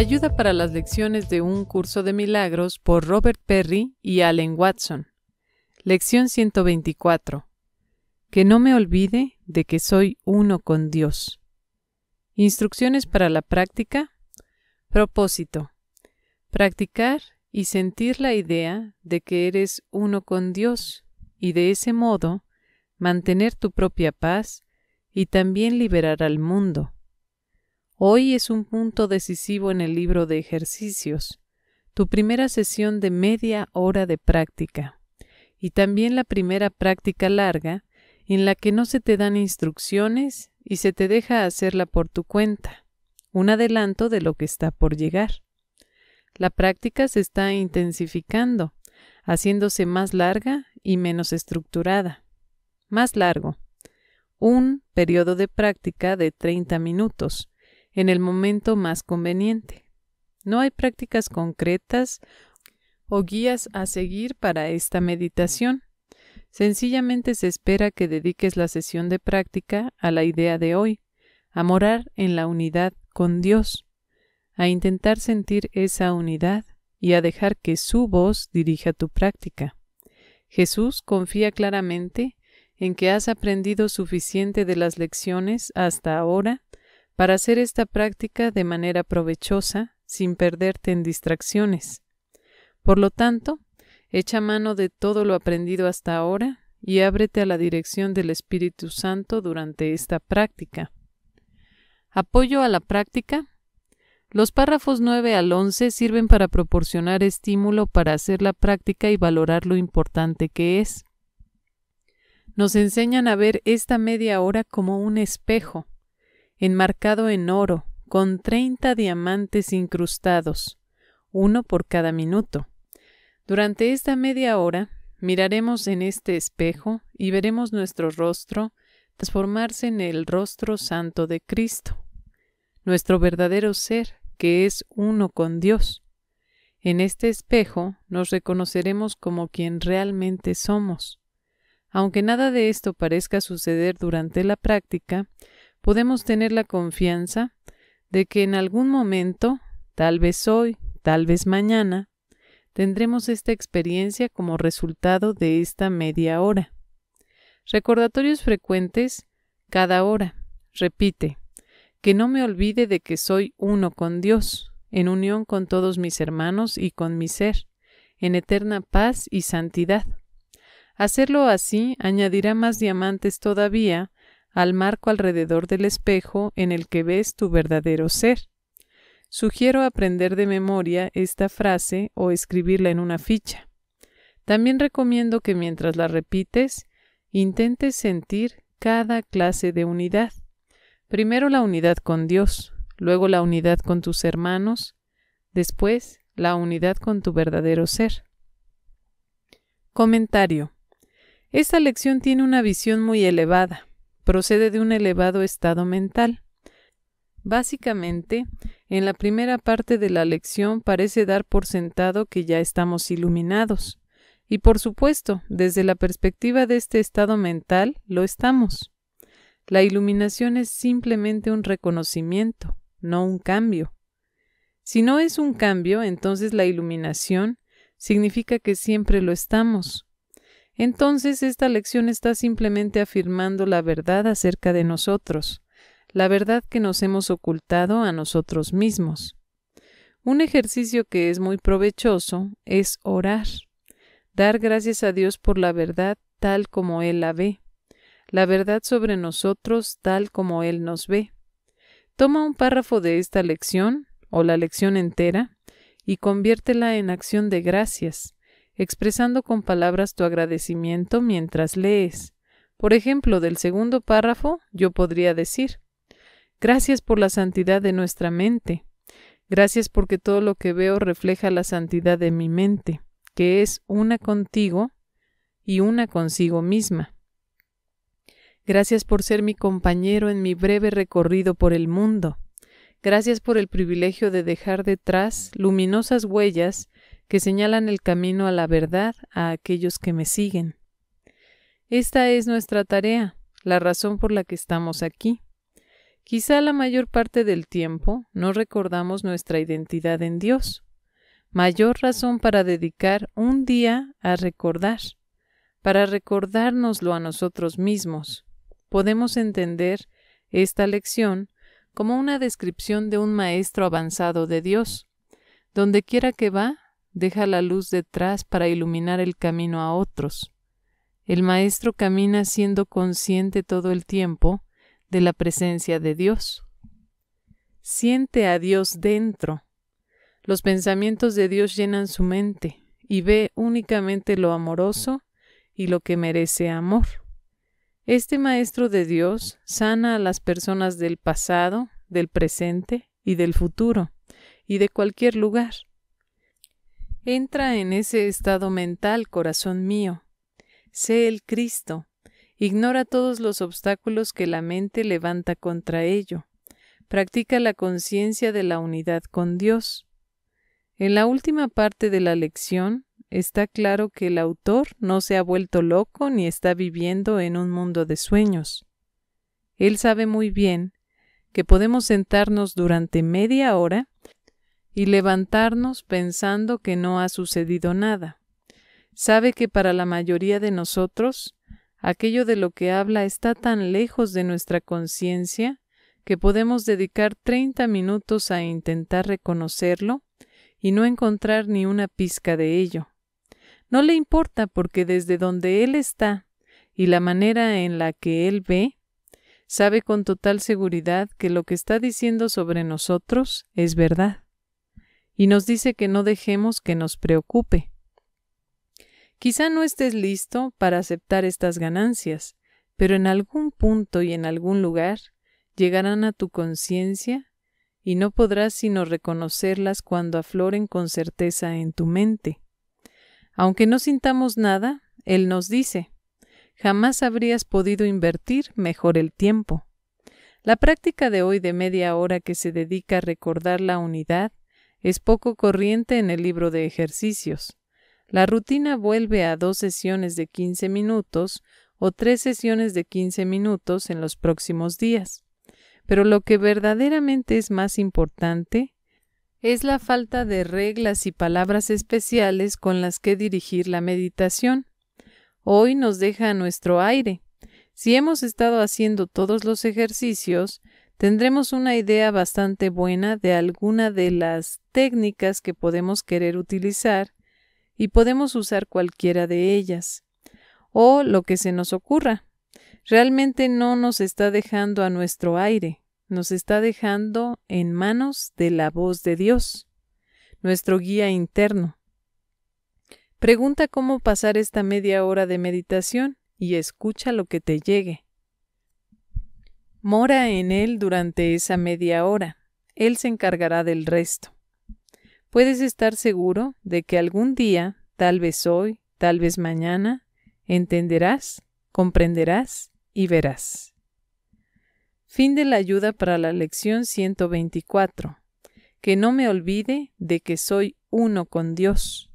Ayuda para las lecciones de un curso de milagros por Robert Perry y Allen Watson. Lección 124. Que no me olvide de que soy uno con Dios. Instrucciones para la práctica. Propósito. Practicar y sentir la idea de que eres uno con Dios y de ese modo mantener tu propia paz y también liberar al mundo. Hoy es un punto decisivo en el libro de ejercicios, tu primera sesión de media hora de práctica y también la primera práctica larga en la que no se te dan instrucciones y se te deja hacerla por tu cuenta, un adelanto de lo que está por llegar. La práctica se está intensificando, haciéndose más larga y menos estructurada. Más largo. Un periodo de práctica de 30 minutos en el momento más conveniente. No hay prácticas concretas o guías a seguir para esta meditación. Sencillamente se espera que dediques la sesión de práctica a la idea de hoy, a morar en la unidad con Dios, a intentar sentir esa unidad y a dejar que su voz dirija tu práctica. Jesús confía claramente en que has aprendido suficiente de las lecciones hasta ahora para hacer esta práctica de manera provechosa sin perderte en distracciones. Por lo tanto, echa mano de todo lo aprendido hasta ahora y ábrete a la dirección del Espíritu Santo durante esta práctica. Apoyo a la práctica. Los párrafos 9 al 11 sirven para proporcionar estímulo para hacer la práctica y valorar lo importante que es. Nos enseñan a ver esta media hora como un espejo, enmarcado en oro, con treinta diamantes incrustados, uno por cada minuto. Durante esta media hora miraremos en este espejo y veremos nuestro rostro transformarse en el rostro santo de Cristo, nuestro verdadero ser, que es uno con Dios. En este espejo nos reconoceremos como quien realmente somos. Aunque nada de esto parezca suceder durante la práctica, podemos tener la confianza de que en algún momento, tal vez hoy, tal vez mañana, tendremos esta experiencia como resultado de esta media hora. Recordatorios frecuentes cada hora. Repite, que no me olvide de que soy uno con Dios, en unión con todos mis hermanos y con mi ser, en eterna paz y santidad. Hacerlo así añadirá más diamantes todavía al marco alrededor del espejo en el que ves tu verdadero ser. Sugiero aprender de memoria esta frase o escribirla en una ficha. También recomiendo que mientras la repites, intentes sentir cada clase de unidad. Primero la unidad con Dios, luego la unidad con tus hermanos, después la unidad con tu verdadero ser. Comentario. Esta lección tiene una visión muy elevada procede de un elevado estado mental. Básicamente, en la primera parte de la lección parece dar por sentado que ya estamos iluminados. Y por supuesto, desde la perspectiva de este estado mental, lo estamos. La iluminación es simplemente un reconocimiento, no un cambio. Si no es un cambio, entonces la iluminación significa que siempre lo estamos, entonces esta lección está simplemente afirmando la verdad acerca de nosotros, la verdad que nos hemos ocultado a nosotros mismos. Un ejercicio que es muy provechoso es orar, dar gracias a Dios por la verdad tal como Él la ve, la verdad sobre nosotros tal como Él nos ve. Toma un párrafo de esta lección, o la lección entera, y conviértela en acción de gracias, expresando con palabras tu agradecimiento mientras lees. Por ejemplo, del segundo párrafo yo podría decir Gracias por la santidad de nuestra mente. Gracias porque todo lo que veo refleja la santidad de mi mente, que es una contigo y una consigo misma. Gracias por ser mi compañero en mi breve recorrido por el mundo. Gracias por el privilegio de dejar detrás luminosas huellas que señalan el camino a la verdad a aquellos que me siguen. Esta es nuestra tarea, la razón por la que estamos aquí. Quizá la mayor parte del tiempo no recordamos nuestra identidad en Dios. Mayor razón para dedicar un día a recordar, para recordárnoslo a nosotros mismos. Podemos entender esta lección como una descripción de un maestro avanzado de Dios. Donde quiera que va, deja la luz detrás para iluminar el camino a otros. El Maestro camina siendo consciente todo el tiempo de la presencia de Dios. Siente a Dios dentro. Los pensamientos de Dios llenan su mente y ve únicamente lo amoroso y lo que merece amor. Este Maestro de Dios sana a las personas del pasado, del presente y del futuro, y de cualquier lugar. Entra en ese estado mental, corazón mío. Sé el Cristo. Ignora todos los obstáculos que la mente levanta contra ello. Practica la conciencia de la unidad con Dios. En la última parte de la lección está claro que el autor no se ha vuelto loco ni está viviendo en un mundo de sueños. Él sabe muy bien que podemos sentarnos durante media hora y levantarnos pensando que no ha sucedido nada. Sabe que para la mayoría de nosotros, aquello de lo que habla está tan lejos de nuestra conciencia que podemos dedicar 30 minutos a intentar reconocerlo y no encontrar ni una pizca de ello. No le importa porque desde donde él está y la manera en la que él ve, sabe con total seguridad que lo que está diciendo sobre nosotros es verdad y nos dice que no dejemos que nos preocupe. Quizá no estés listo para aceptar estas ganancias, pero en algún punto y en algún lugar llegarán a tu conciencia y no podrás sino reconocerlas cuando afloren con certeza en tu mente. Aunque no sintamos nada, Él nos dice, jamás habrías podido invertir mejor el tiempo. La práctica de hoy de media hora que se dedica a recordar la unidad es poco corriente en el libro de ejercicios. La rutina vuelve a dos sesiones de 15 minutos o tres sesiones de 15 minutos en los próximos días. Pero lo que verdaderamente es más importante es la falta de reglas y palabras especiales con las que dirigir la meditación. Hoy nos deja nuestro aire. Si hemos estado haciendo todos los ejercicios, tendremos una idea bastante buena de alguna de las técnicas que podemos querer utilizar y podemos usar cualquiera de ellas o lo que se nos ocurra. Realmente no nos está dejando a nuestro aire, nos está dejando en manos de la voz de Dios, nuestro guía interno. Pregunta cómo pasar esta media hora de meditación y escucha lo que te llegue. Mora en él durante esa media hora. Él se encargará del resto. Puedes estar seguro de que algún día, tal vez hoy, tal vez mañana, entenderás, comprenderás y verás. Fin de la ayuda para la lección 124. Que no me olvide de que soy uno con Dios.